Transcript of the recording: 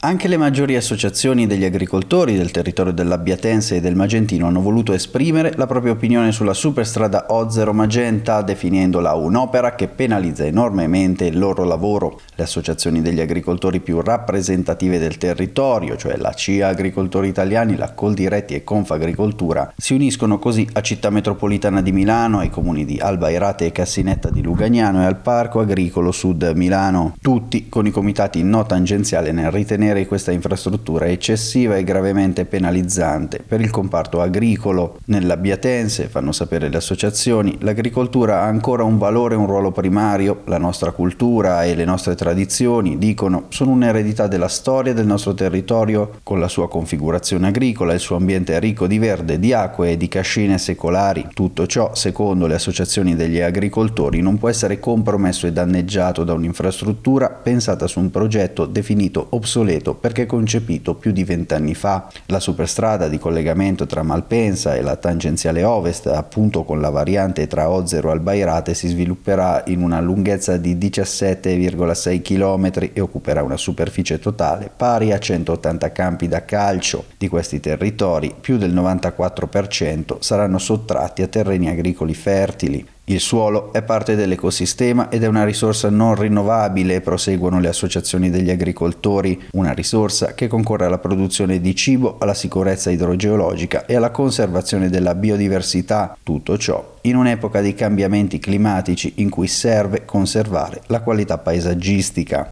Anche le maggiori associazioni degli agricoltori del territorio dell'Abbiatense e del Magentino hanno voluto esprimere la propria opinione sulla superstrada Ozero Magenta, definendola un'opera che penalizza enormemente il loro lavoro. Le associazioni degli agricoltori più rappresentative del territorio, cioè la CIA Agricoltori Italiani, la Coldiretti e Confagricoltura, si uniscono così a Città Metropolitana di Milano, ai comuni di Alba Irate e Cassinetta di Lugagnano e al Parco Agricolo Sud Milano, tutti con i comitati in no tangenziale nel ritenere rimanere questa infrastruttura eccessiva e gravemente penalizzante per il comparto agricolo. Nell'Abbiatense, fanno sapere le associazioni, l'agricoltura ha ancora un valore e un ruolo primario, la nostra cultura e le nostre tradizioni, dicono, sono un'eredità della storia del nostro territorio con la sua configurazione agricola, il suo ambiente ricco di verde, di acque e di cascine secolari. Tutto ciò, secondo le associazioni degli agricoltori, non può essere compromesso e danneggiato da un'infrastruttura pensata su un progetto definito obsoleto Roveto perché concepito più di vent'anni fa. La superstrada di collegamento tra Malpensa e la tangenziale ovest, appunto con la variante tra Ozero e Albairate, si svilupperà in una lunghezza di 17,6 km e occuperà una superficie totale pari a 180 campi da calcio. Di questi territori, più del 94% saranno sottratti a terreni agricoli fertili. Il suolo è parte dell'ecosistema ed è una risorsa non rinnovabile, proseguono le associazioni degli agricoltori, una risorsa che concorre alla produzione di cibo, alla sicurezza idrogeologica e alla conservazione della biodiversità. Tutto ciò in un'epoca di cambiamenti climatici in cui serve conservare la qualità paesaggistica.